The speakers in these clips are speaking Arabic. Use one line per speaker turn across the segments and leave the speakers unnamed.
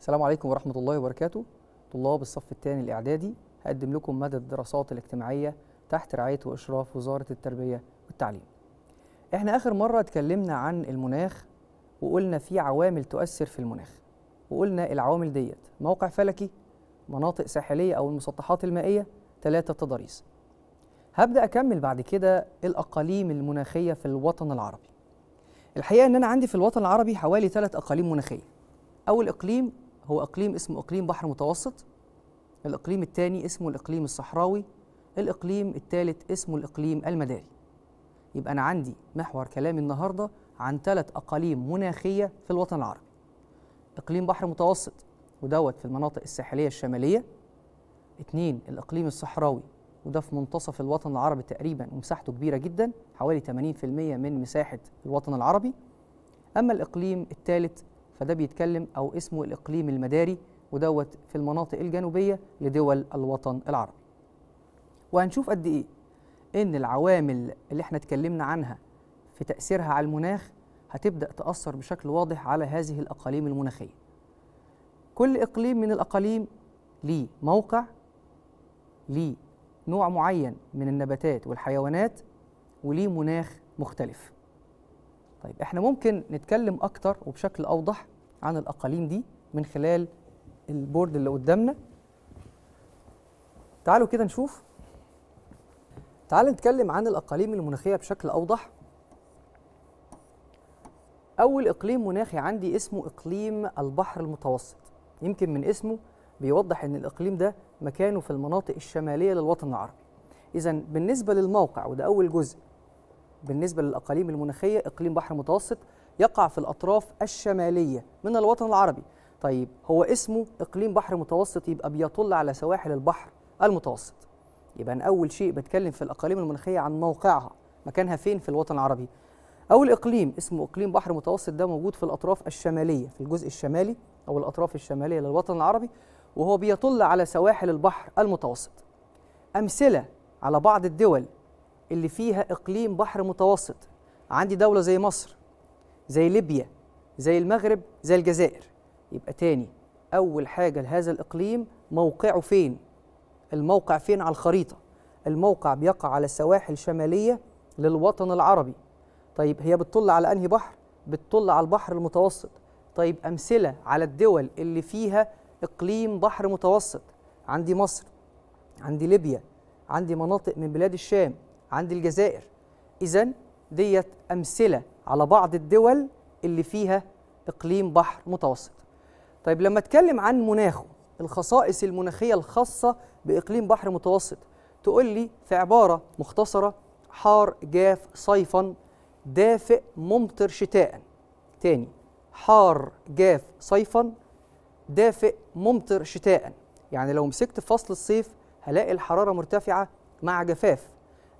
السلام عليكم ورحمة الله وبركاته طلاب الصف الثاني الإعدادي هقدم لكم مادة الدراسات الاجتماعية تحت رعاية وإشراف وزارة التربية والتعليم احنا آخر مرة اتكلمنا عن المناخ وقلنا في عوامل تؤثر في المناخ وقلنا العوامل ديت موقع فلكي مناطق ساحلية أو المسطحات المائية ثلاثة تضاريس هبدأ أكمل بعد كده الأقاليم المناخية في الوطن العربي الحقيقة أن أنا عندي في الوطن العربي حوالي ثلاث أقاليم مناخية أول إقليم هو إقليم اسمه إقليم بحر متوسط الإقليم الثاني اسمه الإقليم الصحراوي الإقليم الثالث اسمه الإقليم المداري يبقى أنا عندي محور كلامي النهاردة عن ثلاث أقاليم مناخية في الوطن العربي إقليم بحر متوسط ودوت في المناطق الساحلية الشمالية اتنين الإقليم الصحراوي وده في منتصف الوطن العربي تقريبا ومساحته كبيرة جدا حوالي 80% من مساحة الوطن العربي أما الإقليم الثالث فده بيتكلم أو اسمه الإقليم المداري ودوت في المناطق الجنوبية لدول الوطن العربي وهنشوف قد إيه إن العوامل اللي احنا اتكلمنا عنها في تأثيرها على المناخ هتبدأ تأثر بشكل واضح على هذه الأقاليم المناخية كل إقليم من الأقاليم ليه موقع ليه نوع معين من النباتات والحيوانات وليه مناخ مختلف طيب احنا ممكن نتكلم أكتر وبشكل أوضح عن الأقاليم دي من خلال البورد اللي قدامنا تعالوا كده نشوف تعالوا نتكلم عن الأقاليم المناخية بشكل أوضح أول إقليم مناخي عندي اسمه إقليم البحر المتوسط يمكن من اسمه بيوضح أن الإقليم ده مكانه في المناطق الشمالية للوطن العربي إذا بالنسبة للموقع وده أول جزء بالنسبة للأقاليم المناخية إقليم بحر متوسط يقع في الأطراف الشمالية من الوطن العربي طيب هو اسمه إقليم بحر متوسط يبقى بيطل على سواحل البحر المتوسط يبقى أنا أول شيء بتكلم في الأقاليم المناخية عن موقعها مكانها فين في الوطن العربي او الاقليم اسمه اقليم بحر متوسط ده موجود في الاطراف الشماليه في الجزء الشمالي او الاطراف الشماليه للوطن العربي وهو بيطل على سواحل البحر المتوسط امثله على بعض الدول اللي فيها اقليم بحر متوسط عندي دوله زي مصر زي ليبيا زي المغرب زي الجزائر يبقى تاني اول حاجه لهذا الاقليم موقعه فين الموقع فين على الخريطه الموقع بيقع على سواحل شماليه للوطن العربي طيب هي بتطل على انهي بحر بتطل على البحر المتوسط طيب امثله على الدول اللي فيها اقليم بحر متوسط عندي مصر عندي ليبيا عندي مناطق من بلاد الشام عندي الجزائر اذا ديت امثله على بعض الدول اللي فيها اقليم بحر متوسط طيب لما اتكلم عن مناخه الخصائص المناخيه الخاصه باقليم بحر متوسط تقول لي في عباره مختصره حار جاف صيفا دافئ ممطر شتاء تاني حار جاف صيفا دافئ ممطر شتاء يعني لو مسكت فصل الصيف هلاقي الحرارة مرتفعة مع جفاف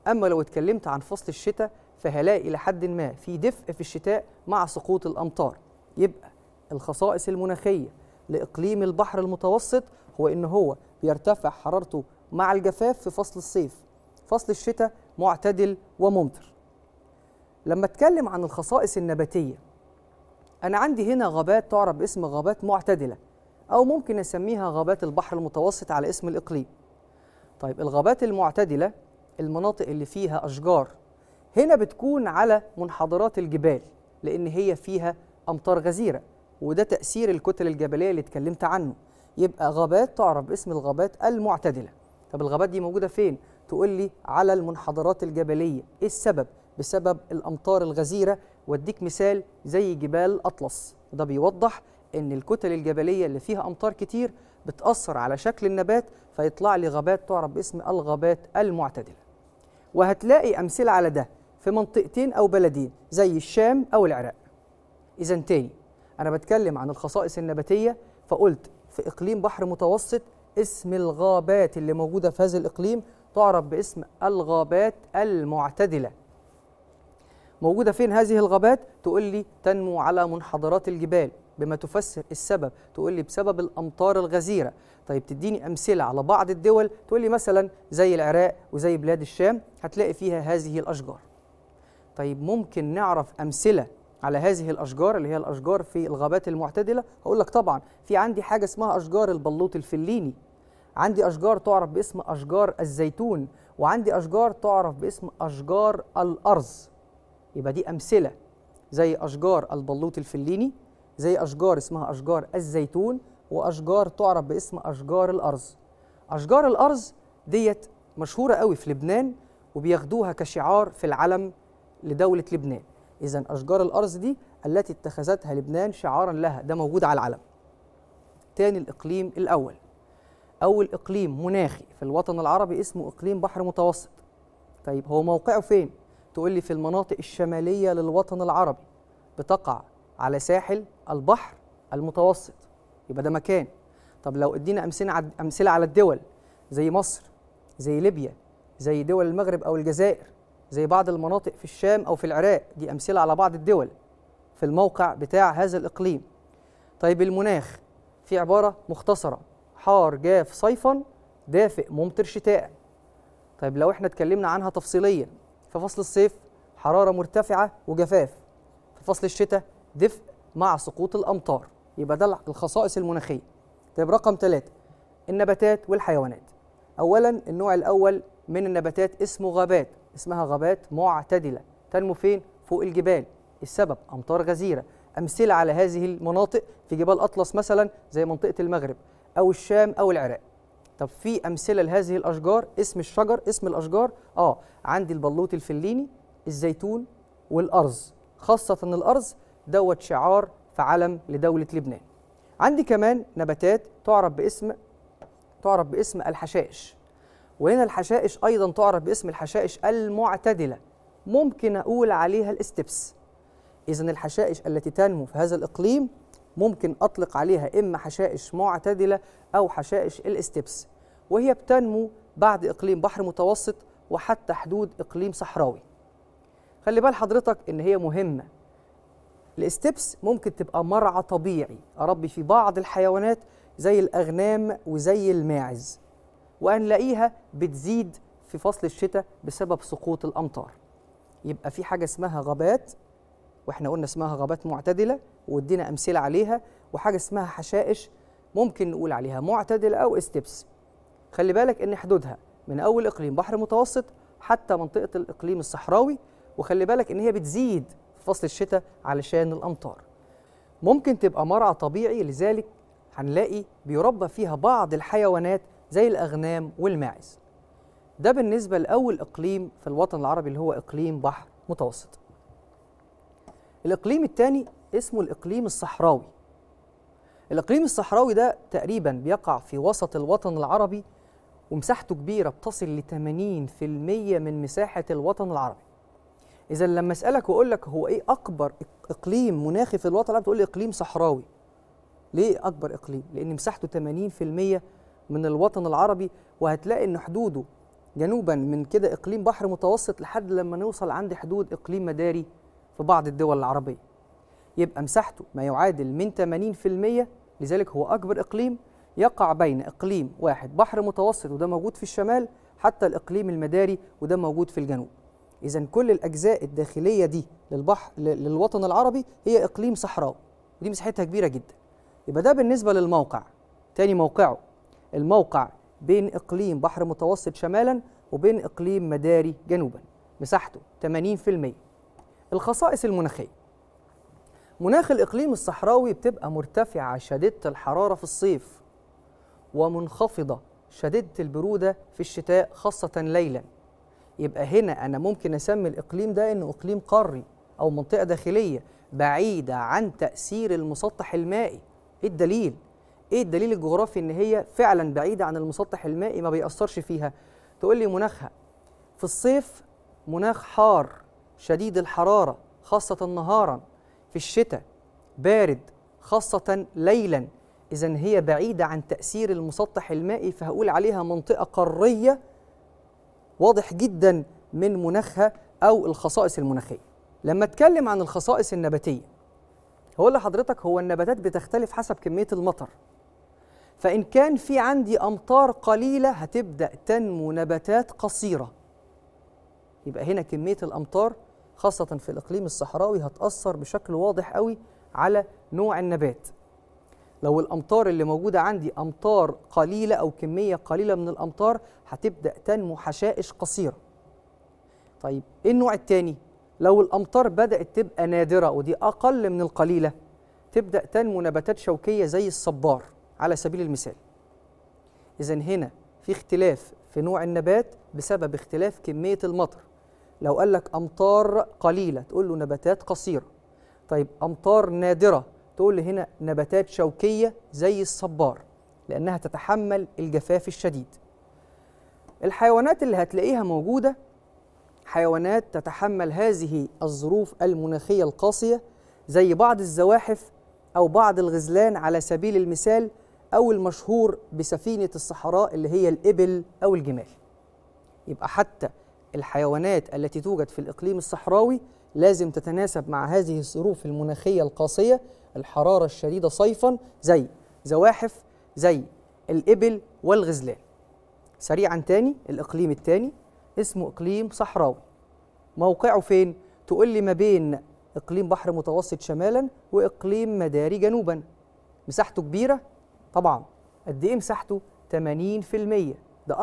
أما لو اتكلمت عن فصل الشتاء فهلاقي لحد ما في دفء في الشتاء مع سقوط الأمطار يبقى الخصائص المناخية لإقليم البحر المتوسط هو إن هو بيرتفع حرارته مع الجفاف في فصل الصيف فصل الشتاء معتدل وممطر لما اتكلم عن الخصائص النباتيه انا عندي هنا غابات تعرف باسم غابات معتدله او ممكن اسميها غابات البحر المتوسط على اسم الاقليم طيب الغابات المعتدله المناطق اللي فيها اشجار هنا بتكون على منحدرات الجبال لان هي فيها امطار غزيره وده تاثير الكتل الجبليه اللي اتكلمت عنه يبقى غابات تعرف باسم الغابات المعتدله طب الغابات دي موجوده فين تقول لي على المنحدرات الجبليه ايه السبب بسبب الامطار الغزيره واديك مثال زي جبال اطلس ده بيوضح ان الكتل الجبليه اللي فيها امطار كتير بتاثر على شكل النبات فيطلع لي غابات تعرف باسم الغابات المعتدله وهتلاقي امثله على ده في منطقتين او بلدين زي الشام او العراق اذا تاني انا بتكلم عن الخصائص النباتيه فقلت في اقليم بحر متوسط اسم الغابات اللي موجوده في هذا الاقليم تعرف باسم الغابات المعتدله موجودة فين هذه الغابات تقول لي تنمو على منحدرات الجبال بما تفسر السبب تقول لي بسبب الأمطار الغزيرة طيب تديني أمثلة على بعض الدول تقول لي مثلا زي العراق وزي بلاد الشام هتلاقي فيها هذه الأشجار طيب ممكن نعرف أمثلة على هذه الأشجار اللي هي الأشجار في الغابات المعتدلة هقول لك طبعا في عندي حاجة اسمها أشجار البلوط الفليني عندي أشجار تعرف باسم أشجار الزيتون وعندي أشجار تعرف باسم أشجار الأرز يبقى دي أمثلة زي أشجار البلوط الفليني زي أشجار اسمها أشجار الزيتون وأشجار تعرف باسم أشجار الأرز أشجار الأرز ديت مشهورة قوي في لبنان وبياخدوها كشعار في العلم لدولة لبنان إذا أشجار الأرز دي التي اتخذتها لبنان شعارا لها ده موجود على العلم تاني الإقليم الأول أول إقليم مناخي في الوطن العربي اسمه إقليم بحر متوسط طيب هو موقعه فين؟ تقول لي في المناطق الشمالية للوطن العربي بتقع على ساحل البحر المتوسط يبقى ده مكان طب لو ادينا أمثلة على الدول زي مصر زي ليبيا زي دول المغرب أو الجزائر زي بعض المناطق في الشام أو في العراق دي أمثلة على بعض الدول في الموقع بتاع هذا الإقليم طيب المناخ في عبارة مختصرة حار جاف صيفا دافئ ممطر شتاء طيب لو احنا اتكلمنا عنها تفصيليا في فصل الصيف حرارة مرتفعة وجفاف في فصل الشتاء دفء مع سقوط الأمطار يبقى ده الخصائص المناخية طيب رقم ثلاثة النباتات والحيوانات أولا النوع الأول من النباتات اسمه غابات اسمها غابات معتدلة تنمو فين؟ فوق الجبال السبب أمطار غزيرة أمثلة على هذه المناطق في جبال أطلس مثلا زي منطقة المغرب أو الشام أو العراق طب في امثله لهذه الاشجار اسم الشجر اسم الاشجار اه عندي البلوط الفليني الزيتون والارز خاصه الارز دوت شعار في علم لدوله لبنان عندي كمان نباتات تعرف باسم تعرف باسم الحشائش وهنا الحشائش ايضا تعرف باسم الحشائش المعتدله ممكن اقول عليها الاستبس اذا الحشائش التي تنمو في هذا الاقليم ممكن أطلق عليها إما حشائش معتدلة أو حشائش الاستبس وهي بتنمو بعد إقليم بحر متوسط وحتى حدود إقليم صحراوي خلي بال حضرتك إن هي مهمة الاستبس ممكن تبقى مرعى طبيعي أربي في بعض الحيوانات زي الأغنام وزي الماعز وأنلاقيها بتزيد في فصل الشتاء بسبب سقوط الأمطار يبقى في حاجة اسمها غابات واحنا قلنا اسمها غابات معتدلة وادينا امثله عليها وحاجه اسمها حشائش ممكن نقول عليها معتدله او استبس خلي بالك ان حدودها من اول اقليم بحر متوسط حتى منطقه الاقليم الصحراوي وخلي بالك ان هي بتزيد في فصل الشتاء علشان الامطار ممكن تبقى مرعى طبيعي لذلك هنلاقي بيربى فيها بعض الحيوانات زي الاغنام والماعز ده بالنسبه لاول اقليم في الوطن العربي اللي هو اقليم بحر متوسط الاقليم الثاني اسمه الإقليم الصحراوي الإقليم الصحراوي ده تقريبا بيقع في وسط الوطن العربي ومساحته كبيرة بتصل ل 80% من مساحة الوطن العربي إذا لما أسألك وأقول لك هو إيه أكبر إقليم مناخي في الوطن العربي تقول لي إقليم صحراوي ليه أكبر إقليم؟ لأن مساحته 80% من الوطن العربي وهتلاقي إن حدوده جنوبا من كده إقليم بحر متوسط لحد لما نوصل عند حدود إقليم مداري في بعض الدول العربية يبقى مساحته ما يعادل من 80% لذلك هو أكبر إقليم يقع بين إقليم واحد بحر متوسط وده موجود في الشمال حتى الإقليم المداري وده موجود في الجنوب إذا كل الأجزاء الداخلية دي للبحر للوطن العربي هي إقليم صحراء ودي مساحتها كبيرة جدا يبقى ده بالنسبة للموقع تاني موقعه الموقع بين إقليم بحر متوسط شمالا وبين إقليم مداري جنوبا مساحته 80% الخصائص المناخية مناخ الإقليم الصحراوي بتبقى مرتفعة شديدة الحرارة في الصيف ومنخفضة شديدة البرودة في الشتاء خاصة ليلا يبقى هنا أنا ممكن أسمي الإقليم ده إنه إقليم قاري أو منطقة داخلية بعيدة عن تأثير المسطح المائي إيه الدليل؟ إيه الدليل الجغرافي إن هي فعلا بعيدة عن المسطح المائي ما بيأثرش فيها؟ تقول لي مناخها في الصيف مناخ حار شديد الحرارة خاصة نهارا في الشتاء بارد خاصة ليلا إذا هي بعيدة عن تأثير المسطح المائي فهقول عليها منطقة قارية واضح جدا من مناخها أو الخصائص المناخية لما أتكلم عن الخصائص النباتية هقول لحضرتك هو النباتات بتختلف حسب كمية المطر فإن كان في عندي أمطار قليلة هتبدأ تنمو نباتات قصيرة يبقى هنا كمية الأمطار خاصة في الإقليم الصحراوي هتأثر بشكل واضح قوي على نوع النبات لو الأمطار اللي موجودة عندي أمطار قليلة أو كمية قليلة من الأمطار هتبدأ تنمو حشائش قصيرة طيب إيه النوع التاني؟ لو الأمطار بدأت تبقى نادرة ودي أقل من القليلة تبدأ تنمو نباتات شوكية زي الصبار على سبيل المثال إذا هنا في اختلاف في نوع النبات بسبب اختلاف كمية المطر لو قال لك امطار قليله تقول له نباتات قصيره طيب امطار نادره تقول له هنا نباتات شوكيه زي الصبار لانها تتحمل الجفاف الشديد الحيوانات اللي هتلاقيها موجوده حيوانات تتحمل هذه الظروف المناخيه القاسيه زي بعض الزواحف او بعض الغزلان على سبيل المثال او المشهور بسفينه الصحراء اللي هي الابل او الجمال يبقى حتى الحيوانات التي توجد في الإقليم الصحراوي لازم تتناسب مع هذه الظروف المناخية القاسية الحرارة الشديدة صيفا زي زواحف زي الإبل والغزلان سريعا تاني الإقليم التاني اسمه إقليم صحراوي موقعه فين؟ تقول لي ما بين إقليم بحر متوسط شمالا وإقليم مداري جنوبا مساحته كبيرة؟ طبعا قد إيه مساحته؟ 80% ده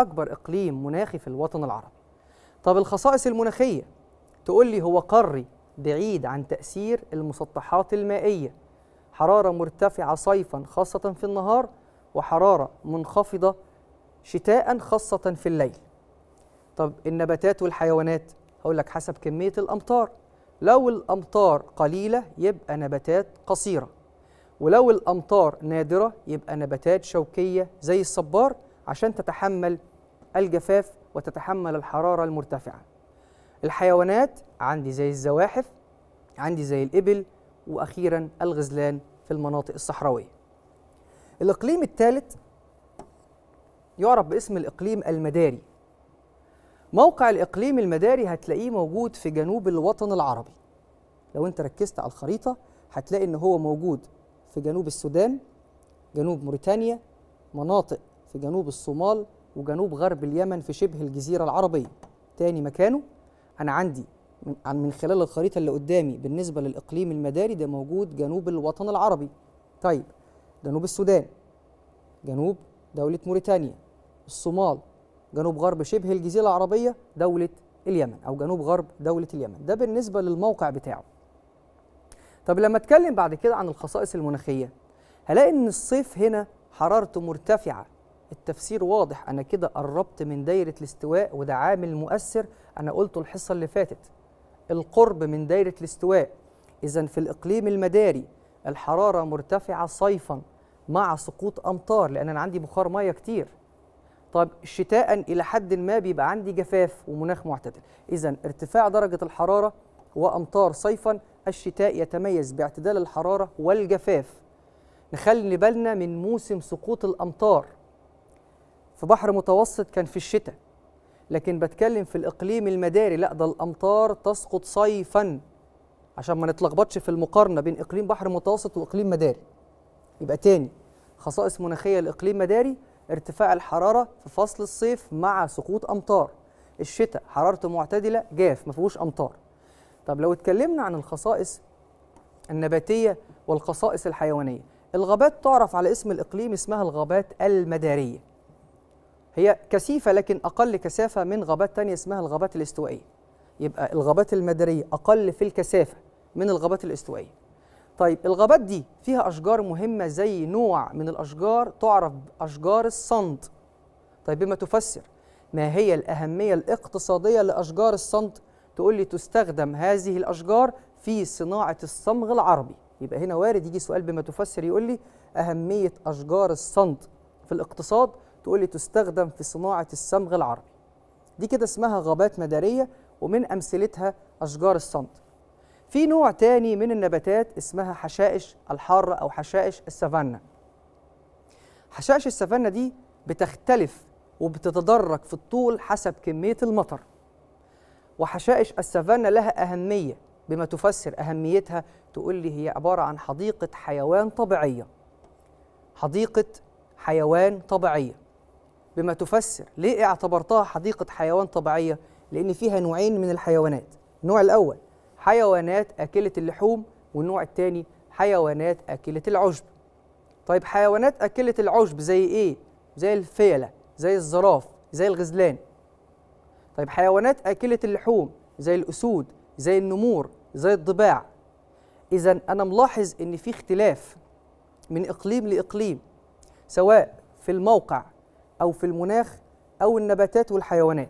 أكبر إقليم مناخي في الوطن العربي طب الخصائص المناخية تقول لي هو قاري بعيد عن تأثير المسطحات المائية حرارة مرتفعة صيفا خاصة في النهار وحرارة منخفضة شتاء خاصة في الليل طب النباتات والحيوانات هقول لك حسب كمية الأمطار لو الأمطار قليلة يبقى نباتات قصيرة ولو الأمطار نادرة يبقى نباتات شوكية زي الصبار عشان تتحمل الجفاف وتتحمل الحرارة المرتفعة الحيوانات عندي زي الزواحف عندي زي الإبل وأخيرا الغزلان في المناطق الصحراوية الإقليم الثالث يعرف باسم الإقليم المداري موقع الإقليم المداري هتلاقيه موجود في جنوب الوطن العربي لو أنت ركزت على الخريطة هتلاقي إن هو موجود في جنوب السودان جنوب موريتانيا مناطق في جنوب الصومال وجنوب غرب اليمن في شبه الجزيرة العربية تاني مكانه أنا عندي من, خلال الخريطة اللي قدامي بالنسبة للإقليم المداري ده موجود جنوب الوطن العربي طيب جنوب السودان جنوب دولة موريتانيا الصومال جنوب غرب شبه الجزيرة العربية دولة اليمن أو جنوب غرب دولة اليمن ده بالنسبة للموقع بتاعه طب لما اتكلم بعد كده عن الخصائص المناخية هلاقي ان الصيف هنا حرارته مرتفعة التفسير واضح انا كده قربت من دايره الاستواء وده عامل مؤثر انا قلته الحصه اللي فاتت القرب من دايره الاستواء اذا في الاقليم المداري الحراره مرتفعه صيفا مع سقوط امطار لان انا عندي بخار ميه كتير طب شتاء الى حد ما بيبقى عندي جفاف ومناخ معتدل اذا ارتفاع درجه الحراره وامطار صيفا الشتاء يتميز باعتدال الحراره والجفاف نخلي بالنا من موسم سقوط الامطار في بحر متوسط كان في الشتاء لكن بتكلم في الإقليم المداري لا ده الأمطار تسقط صيفا عشان ما نتلخبطش في المقارنة بين إقليم بحر متوسط وإقليم مداري يبقى تاني خصائص مناخية لإقليم مداري ارتفاع الحرارة في فصل الصيف مع سقوط أمطار الشتاء حرارته معتدلة جاف ما فيهوش أمطار طب لو اتكلمنا عن الخصائص النباتية والخصائص الحيوانية الغابات تعرف على اسم الإقليم اسمها الغابات المدارية هي كثيفة لكن أقل كثافة من غابات تانية اسمها الغابات الاستوائية يبقى الغابات المدرية أقل في الكثافة من الغابات الاستوائية طيب الغابات دي فيها أشجار مهمة زي نوع من الأشجار تعرف أشجار الصند طيب بما تفسر ما هي الأهمية الاقتصادية لأشجار الصند تقول لي تستخدم هذه الأشجار في صناعة الصمغ العربي يبقى هنا وارد يجي سؤال بما تفسر يقول لي أهمية أشجار الصند في الاقتصاد تقول لي تستخدم في صناعة الصمغ العربي دي كده اسمها غابات مدارية ومن أمثلتها أشجار الصمت في نوع تاني من النباتات اسمها حشائش الحارة أو حشائش السافانا حشائش السافانا دي بتختلف وبتتدرج في الطول حسب كمية المطر وحشائش السافانا لها أهمية بما تفسر أهميتها تقول لي هي عبارة عن حديقة حيوان طبيعية حديقة حيوان طبيعية بما تفسر ليه اعتبرتها حديقة حيوان طبيعية؟ لأن فيها نوعين من الحيوانات النوع الأول حيوانات أكلة اللحوم والنوع الثاني حيوانات أكلة العشب طيب حيوانات أكلة العشب زي إيه؟ زي الفيلة زي الزراف زي الغزلان طيب حيوانات أكلة اللحوم زي الأسود زي النمور زي الضباع إذا أنا ملاحظ إن في اختلاف من إقليم لإقليم سواء في الموقع أو في المناخ أو النباتات والحيوانات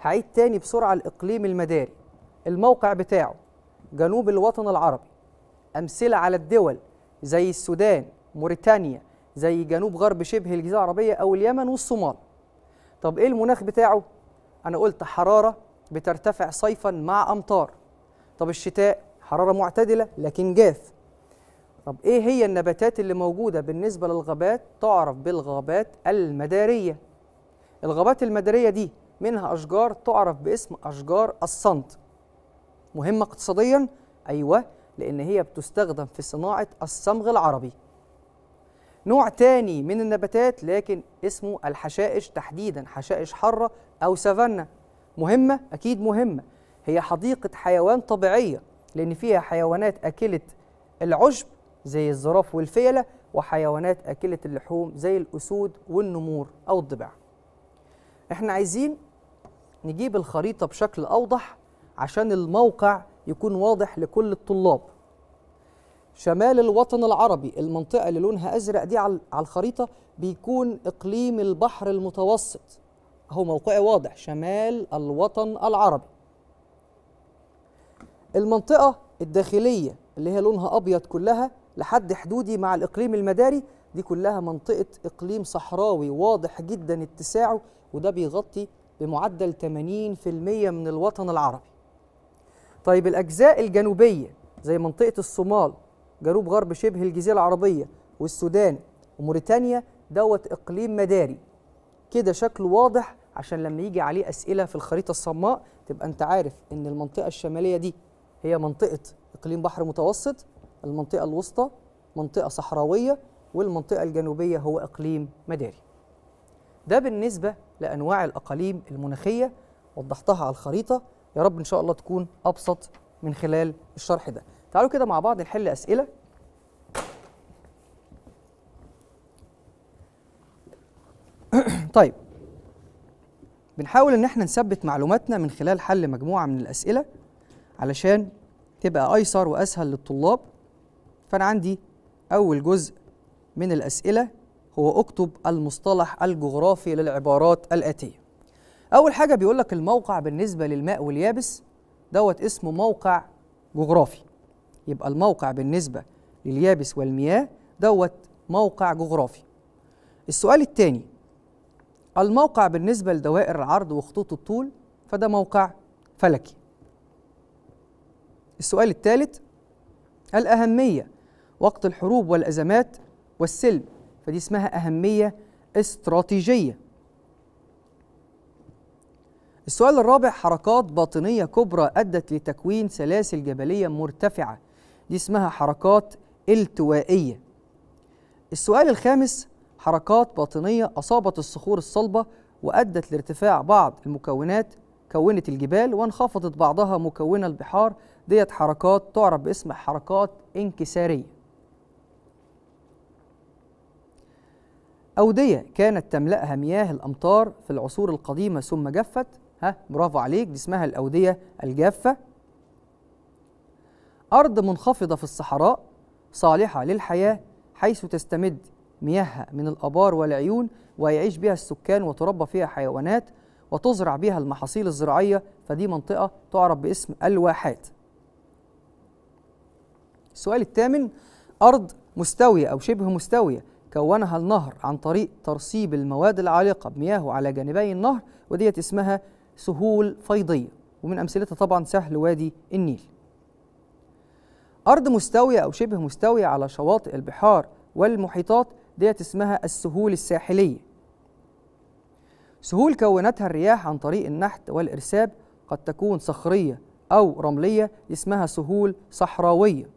هعيد تاني بسرعة الإقليم المداري الموقع بتاعه جنوب الوطن العربي أمثلة على الدول زي السودان موريتانيا زي جنوب غرب شبه الجزيرة العربية أو اليمن والصومال طب إيه المناخ بتاعه؟ أنا قلت حرارة بترتفع صيفا مع أمطار طب الشتاء حرارة معتدلة لكن جاف طب ايه هي النباتات اللي موجوده بالنسبه للغابات تعرف بالغابات المداريه الغابات المداريه دي منها اشجار تعرف باسم اشجار الصند مهمه اقتصاديا ايوه لان هي بتستخدم في صناعه الصمغ العربي نوع تاني من النباتات لكن اسمه الحشائش تحديدا حشائش حاره او سافانا مهمه اكيد مهمه هي حديقه حيوان طبيعيه لان فيها حيوانات اكلت العشب زي الزراف والفيلة وحيوانات أكلة اللحوم زي الأسود والنمور أو الضباع احنا عايزين نجيب الخريطة بشكل أوضح عشان الموقع يكون واضح لكل الطلاب شمال الوطن العربي المنطقة اللي لونها أزرق دي على الخريطة بيكون إقليم البحر المتوسط هو موقعي واضح شمال الوطن العربي المنطقة الداخلية اللي هي لونها أبيض كلها لحد حدودي مع الإقليم المداري دي كلها منطقة إقليم صحراوي واضح جدا اتساعه وده بيغطي بمعدل 80% من الوطن العربي طيب الأجزاء الجنوبية زي منطقة الصومال جنوب غرب شبه الجزيرة العربية والسودان وموريتانيا دوت إقليم مداري كده شكله واضح عشان لما يجي عليه أسئلة في الخريطة الصماء تبقى أنت عارف إن المنطقة الشمالية دي هي منطقة إقليم بحر متوسط المنطقة الوسطى منطقة صحراوية والمنطقة الجنوبية هو إقليم مداري ده بالنسبة لأنواع الأقاليم المناخية وضحتها على الخريطة يا رب إن شاء الله تكون أبسط من خلال الشرح ده تعالوا كده مع بعض نحل أسئلة طيب بنحاول ان احنا نثبت معلوماتنا من خلال حل مجموعه من الاسئله علشان تبقى ايسر واسهل للطلاب فأنا عندي أول جزء من الأسئلة هو اكتب المصطلح الجغرافي للعبارات الآتية أول حاجة بيقول لك الموقع بالنسبة للماء واليابس دوت اسمه موقع جغرافي يبقى الموقع بالنسبة لليابس والمياه دوت موقع جغرافي السؤال الثاني الموقع بالنسبة لدوائر العرض وخطوط الطول فده موقع فلكي السؤال الثالث الأهمية وقت الحروب والأزمات والسلم فدي اسمها أهمية استراتيجية السؤال الرابع حركات باطنية كبرى أدت لتكوين سلاسل جبلية مرتفعة دي اسمها حركات التوائية السؤال الخامس حركات باطنية أصابت الصخور الصلبة وأدت لارتفاع بعض المكونات كونت الجبال وانخفضت بعضها مكونة البحار ديت حركات تعرف باسم حركات انكسارية أودية كانت تملأها مياه الأمطار في العصور القديمة ثم جفت ها برافو عليك دي اسمها الأودية الجافة أرض منخفضة في الصحراء صالحة للحياة حيث تستمد مياهها من الأبار والعيون ويعيش بها السكان وتربى فيها حيوانات وتزرع بها المحاصيل الزراعية فدي منطقة تعرف باسم الواحات السؤال الثامن أرض مستوية أو شبه مستوية كونها النهر عن طريق ترسيب المواد العالقة بمياهه على جانبي النهر وديت اسمها سهول فيضية ومن أمثلتها طبعا سهل وادي النيل أرض مستوية أو شبه مستوية على شواطئ البحار والمحيطات ديت اسمها السهول الساحلية سهول كونتها الرياح عن طريق النحت والإرساب قد تكون صخرية أو رملية اسمها سهول صحراوية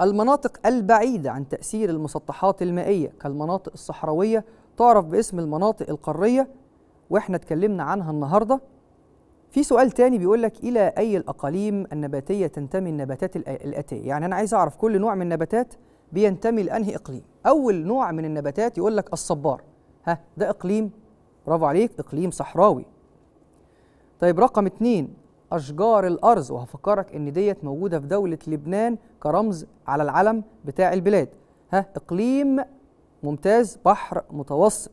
المناطق البعيدة عن تأثير المسطحات المائية كالمناطق الصحراوية تعرف باسم المناطق القارية واحنا اتكلمنا عنها النهارده في سؤال تاني بيقول لك الى اي الاقاليم النباتيه تنتمي النباتات الاتيه يعني انا عايز اعرف كل نوع من النباتات بينتمي لانهي اقليم اول نوع من النباتات يقول لك الصبار ها ده اقليم برافو عليك اقليم صحراوي طيب رقم اتنين أشجار الأرز وهفكرك إن ديت موجودة في دولة لبنان كرمز على العلم بتاع البلاد ها إقليم ممتاز بحر متوسط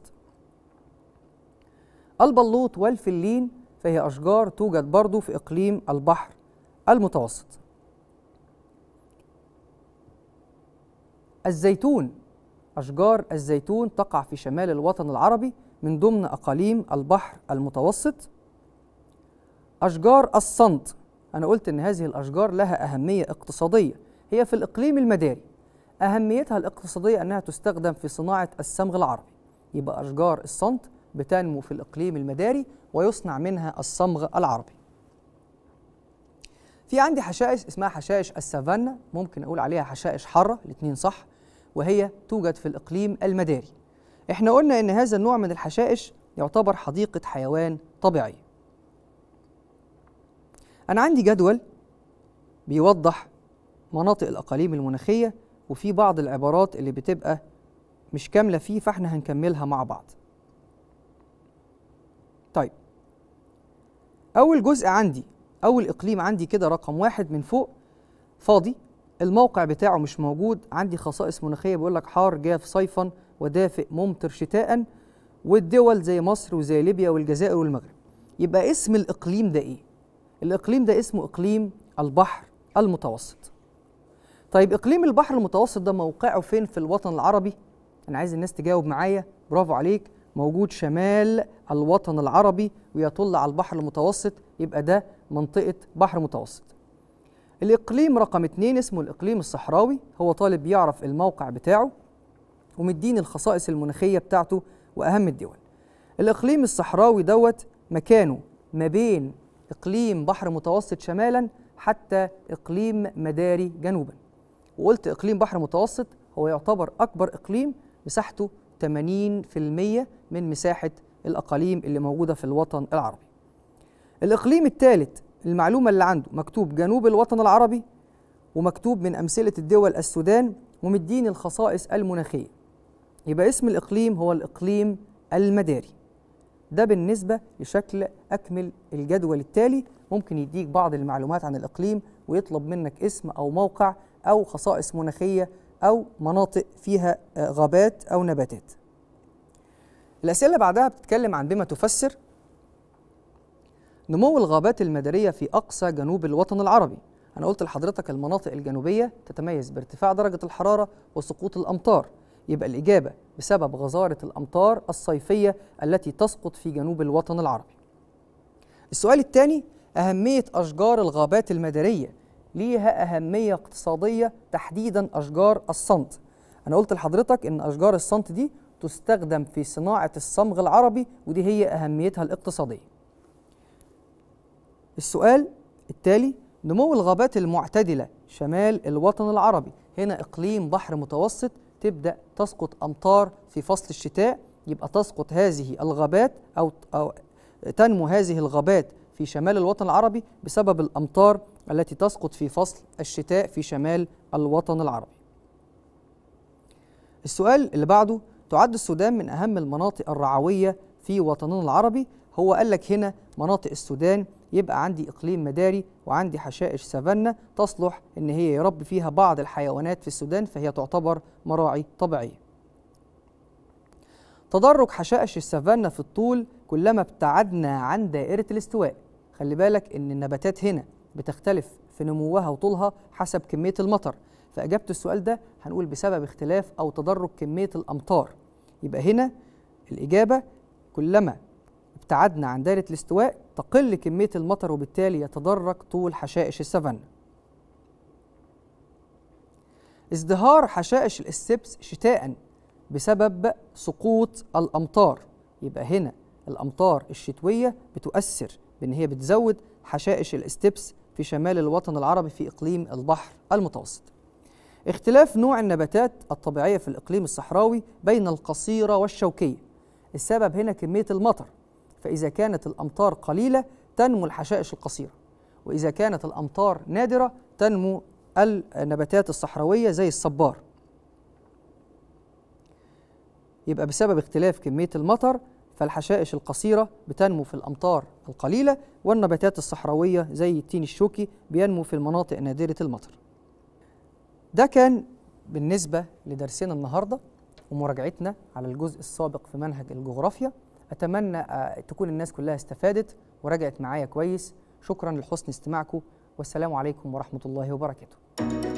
البلوط والفلين فهي أشجار توجد برضو في إقليم البحر المتوسط الزيتون أشجار الزيتون تقع في شمال الوطن العربي من ضمن أقاليم البحر المتوسط أشجار الصند أنا قلت إن هذه الأشجار لها أهمية اقتصادية هي في الإقليم المداري أهميتها الاقتصادية أنها تستخدم في صناعة الصمغ العربي يبقى أشجار الصند بتنمو في الإقليم المداري ويصنع منها الصمغ العربي في عندي حشائش اسمها حشائش السافانا ممكن أقول عليها حشائش حارة الاتنين صح وهي توجد في الإقليم المداري احنا قلنا إن هذا النوع من الحشائش يعتبر حديقة حيوان طبيعية أنا عندي جدول بيوضح مناطق الأقاليم المناخية وفي بعض العبارات اللي بتبقى مش كاملة فيه فاحنا هنكملها مع بعض طيب أول جزء عندي أول إقليم عندي كده رقم واحد من فوق فاضي الموقع بتاعه مش موجود عندي خصائص مناخية بيقول لك حار جاف صيفا ودافئ ممطر شتاء والدول زي مصر وزي ليبيا والجزائر والمغرب يبقى اسم الإقليم ده إيه؟ الإقليم ده اسمه إقليم البحر المتوسط طيب إقليم البحر المتوسط ده موقعه فين في الوطن العربي؟ أنا عايز الناس تجاوب معايا برافو عليك موجود شمال الوطن العربي ويطل على البحر المتوسط يبقى ده منطقة بحر متوسط الإقليم رقم اتنين اسمه الإقليم الصحراوي هو طالب يعرف الموقع بتاعه ومديني الخصائص المناخية بتاعته وأهم الدول الإقليم الصحراوي دوت مكانه ما بين إقليم بحر متوسط شمالا حتى إقليم مداري جنوبا وقلت إقليم بحر متوسط هو يعتبر أكبر إقليم مساحته 80% من مساحة الأقاليم اللي موجودة في الوطن العربي الإقليم الثالث المعلومة اللي عنده مكتوب جنوب الوطن العربي ومكتوب من أمثلة الدول السودان ومدين الخصائص المناخية يبقى اسم الإقليم هو الإقليم المداري ده بالنسبة لشكل أكمل الجدول التالي ممكن يديك بعض المعلومات عن الإقليم ويطلب منك اسم أو موقع أو خصائص مناخية أو مناطق فيها آه، غابات أو نباتات الأسئلة اللي بعدها بتتكلم عن بما تفسر نمو الغابات المدارية في أقصى جنوب الوطن العربي أنا قلت لحضرتك المناطق الجنوبية تتميز بارتفاع درجة الحرارة وسقوط الأمطار يبقى الإجابة بسبب غزارة الأمطار الصيفية التي تسقط في جنوب الوطن العربي. السؤال الثاني أهمية أشجار الغابات المدارية ليها أهمية اقتصادية تحديدا أشجار الصمت. أنا قلت لحضرتك إن أشجار الصمت دي تستخدم في صناعة الصمغ العربي ودي هي أهميتها الاقتصادية. السؤال التالي نمو الغابات المعتدلة شمال الوطن العربي هنا إقليم بحر متوسط تبدا تسقط امطار في فصل الشتاء يبقى تسقط هذه الغابات او تنمو هذه الغابات في شمال الوطن العربي بسبب الامطار التي تسقط في فصل الشتاء في شمال الوطن العربي. السؤال اللي بعده تعد السودان من اهم المناطق الرعويه في وطننا العربي هو قال لك هنا مناطق السودان يبقى عندي إقليم مداري وعندي حشائش سافانا تصلح إن هي يربي فيها بعض الحيوانات في السودان فهي تعتبر مراعي طبيعية تدرج حشائش السافانا في الطول كلما ابتعدنا عن دائرة الاستواء خلي بالك إن النباتات هنا بتختلف في نموها وطولها حسب كمية المطر فإجابة السؤال ده هنقول بسبب اختلاف أو تدرج كمية الأمطار يبقى هنا الإجابة كلما ابتعدنا عن دائرة الاستواء تقل كمية المطر وبالتالي يتدرج طول حشائش السفن ازدهار حشائش السبس شتاء بسبب سقوط الأمطار يبقى هنا الأمطار الشتوية بتؤثر بأن هي بتزود حشائش الاستبس في شمال الوطن العربي في إقليم البحر المتوسط اختلاف نوع النباتات الطبيعية في الإقليم الصحراوي بين القصيرة والشوكية السبب هنا كمية المطر فإذا كانت الأمطار قليلة تنمو الحشائش القصيرة وإذا كانت الأمطار نادرة تنمو النباتات الصحراوية زي الصبار يبقى بسبب اختلاف كمية المطر فالحشائش القصيرة بتنمو في الأمطار القليلة والنباتات الصحراوية زي التين الشوكي بينمو في المناطق نادرة المطر ده كان بالنسبة لدرسنا النهاردة ومراجعتنا على الجزء السابق في منهج الجغرافيا أتمنى آه، تكون الناس كلها استفادت ورجعت معايا كويس شكرا لحسن استماعكم والسلام عليكم ورحمة الله وبركاته